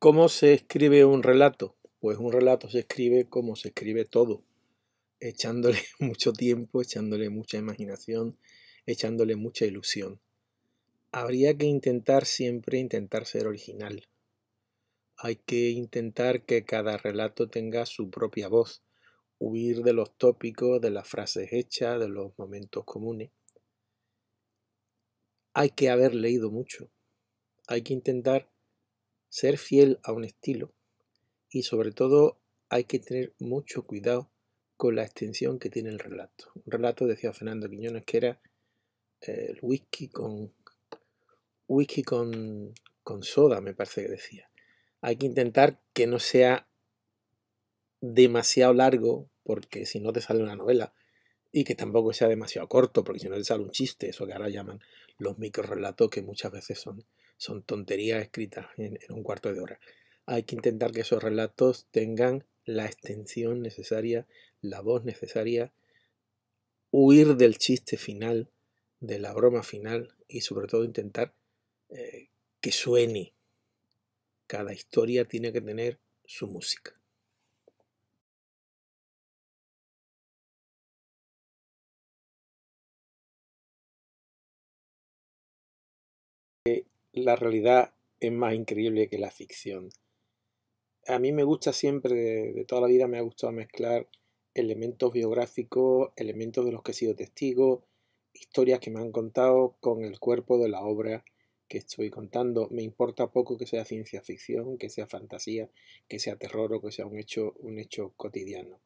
¿Cómo se escribe un relato? Pues un relato se escribe como se escribe todo, echándole mucho tiempo, echándole mucha imaginación, echándole mucha ilusión. Habría que intentar siempre intentar ser original. Hay que intentar que cada relato tenga su propia voz, huir de los tópicos, de las frases hechas, de los momentos comunes. Hay que haber leído mucho. Hay que intentar ser fiel a un estilo y sobre todo hay que tener mucho cuidado con la extensión que tiene el relato. Un relato, decía Fernando Quiñones, que era eh, el whisky con, whisky con, con soda, me parece que decía. Hay que intentar que no sea demasiado largo, porque si no te sale una novela, y que tampoco sea demasiado corto, porque si no te sale un chiste, eso que ahora llaman los microrelatos, que muchas veces son son tonterías escritas en, un cuarto de hora. Hay que intentar que esos relatos tengan la extensión necesaria, la voz necesaria, huir del chiste final, de la broma final y sobre todo intentar eh, que suene. Cada historia tiene que tener su música. la realidad es más increíble que la ficción. A mí me gusta siempre, de, toda la vida me ha gustado mezclar elementos biográficos, elementos de los que he sido testigo, historias que me han contado con el cuerpo de la obra que estoy contando. Me importa poco que sea ciencia ficción, que sea fantasía, que sea terror o que sea un hecho, cotidiano.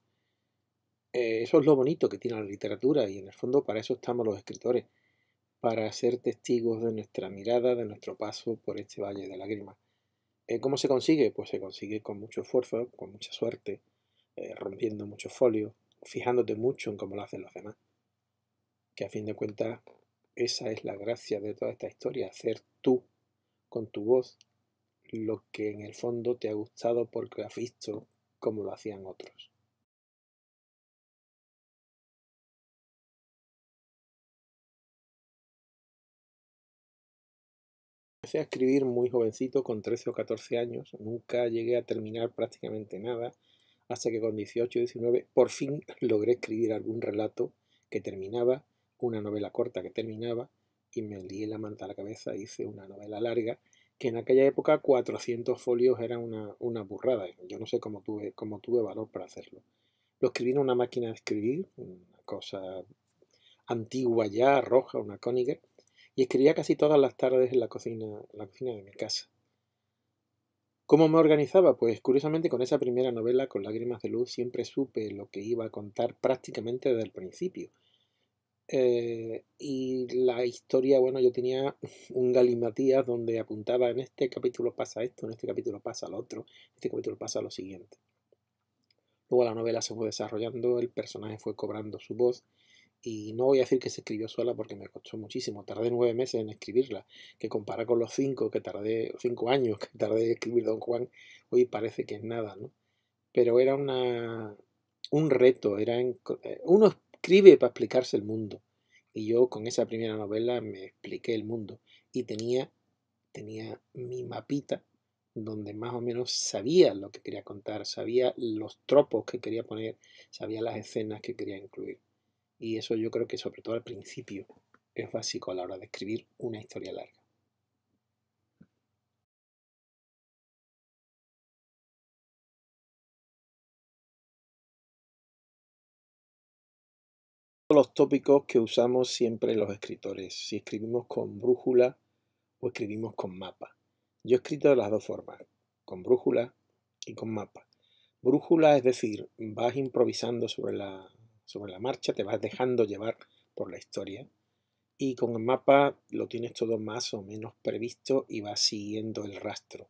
Eh, eso es lo bonito que tiene la literatura y en el fondo para eso estamos los escritores, para ser testigos de nuestra mirada, de nuestro paso por este valle de lágrimas. Eh, ¿Cómo se consigue? Pues se consigue con mucho esfuerzo, con mucha suerte, eh, rompiendo muchos folios, fijándote mucho en cómo lo hacen los demás. Que a fin de cuentas, esa es la gracia de toda esta historia, hacer tú, con tu voz, lo que en el fondo te ha gustado porque has visto cómo lo hacían otros. Empecé a escribir muy jovencito, con 13 o 14 años. Nunca llegué a terminar prácticamente nada, hasta que con 18 o 19 por fin logré escribir algún relato que terminaba, una novela corta que terminaba, y me lié la manta a la cabeza, hice una novela larga, que en aquella época 400 folios era una, burrada. Yo no sé cómo tuve, valor para hacerlo. Lo escribí en una máquina de escribir, una cosa antigua ya, roja, una Koenigsegg, y escribía casi todas las tardes en la cocina, la cocina de mi casa. ¿Cómo me organizaba? Pues curiosamente con esa primera novela, con Lágrimas de Luz, siempre supe lo que iba a contar prácticamente desde el principio. Eh, y la historia, bueno, yo tenía un galimatías donde apuntaba en este capítulo pasa esto, en este capítulo pasa lo otro, en este capítulo pasa lo siguiente. Luego la novela se fue desarrollando, el personaje fue cobrando su voz y no voy a decir que se escribió sola porque me costó muchísimo, tardé nueve meses en escribirla, que compara con los cinco que tardé, cinco años que tardé en escribir Don Juan, hoy parece que es nada, ¿no? Pero era una, un reto, era uno escribe para explicarse el mundo, y yo con esa primera novela me expliqué el mundo, y tenía, tenía mi mapita donde más o menos sabía lo que quería contar, sabía los tropos que quería poner, sabía las escenas que quería incluir. Y eso yo creo que sobre todo al principio es básico a la hora de escribir una historia larga. los tópicos que usamos siempre los escritores, si escribimos con brújula o escribimos con mapa. Yo he escrito de las dos formas, con brújula y con mapa. Brújula es decir, vas improvisando sobre la, sobre la marcha, te vas dejando llevar por la historia y con el mapa lo tienes todo más o menos previsto y vas siguiendo el rastro.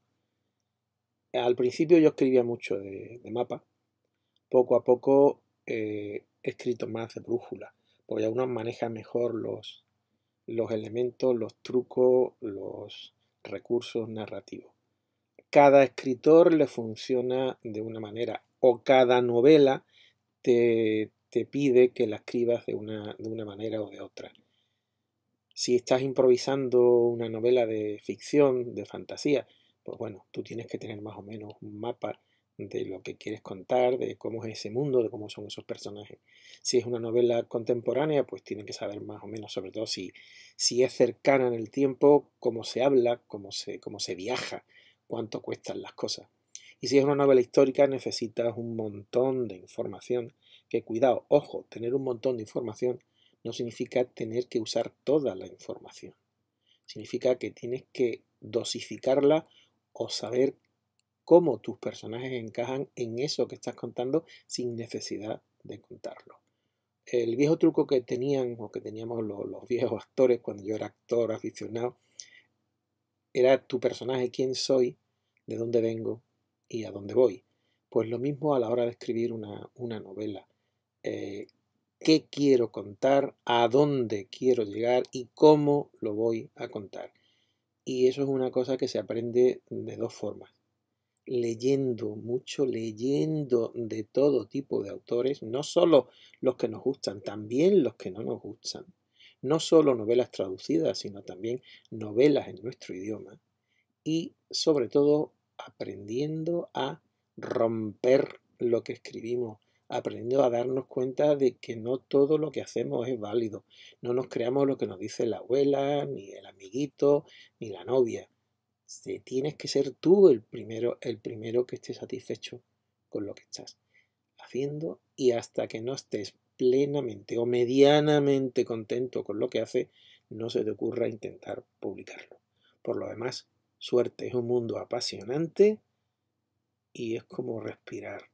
Al principio yo escribía mucho de, mapa, poco a poco eh, he escrito más de brújula, porque uno maneja mejor los, los elementos, los trucos, los recursos narrativos. Cada escritor le funciona de una manera o cada novela te, te pide que la escribas de una, de una manera o de otra. Si estás improvisando una novela de ficción, de fantasía, pues bueno, tú tienes que tener más o menos un mapa de lo que quieres contar, de cómo es ese mundo, de cómo son esos personajes. Si es una novela contemporánea, pues tienes que saber más o menos, sobre todo si, si es cercana en el tiempo, cómo se habla, cómo se, cómo se viaja, cuánto cuestan las cosas. Y si es una novela histórica, necesitas un montón de información que cuidado, ojo, tener un montón de información no significa tener que usar toda la información. Significa que tienes que dosificarla o saber cómo tus personajes encajan en eso que estás contando sin necesidad de contarlo. El viejo truco que tenían o que teníamos los, viejos actores cuando yo era actor aficionado era tu personaje, quién soy, de dónde vengo y a dónde voy. Pues lo mismo a la hora de escribir una novela. Eh, qué quiero contar, a dónde quiero llegar y cómo lo voy a contar. Y eso es una cosa que se aprende de dos formas. Leyendo mucho, leyendo de todo tipo de autores, no solo los que nos gustan, también los que no nos gustan. No solo novelas traducidas, sino también novelas en nuestro idioma. Y sobre todo aprendiendo a romper lo que escribimos, aprendiendo a darnos cuenta de que no todo lo que hacemos es válido. No nos creamos lo que nos dice la abuela, ni el amiguito, ni la novia. tienes que ser tú el primero, el primero que esté satisfecho con lo que estás haciendo y hasta que no estés plenamente o medianamente contento con lo que haces, no se te ocurra intentar publicarlo. Por lo demás, suerte es un mundo apasionante y es como respirar.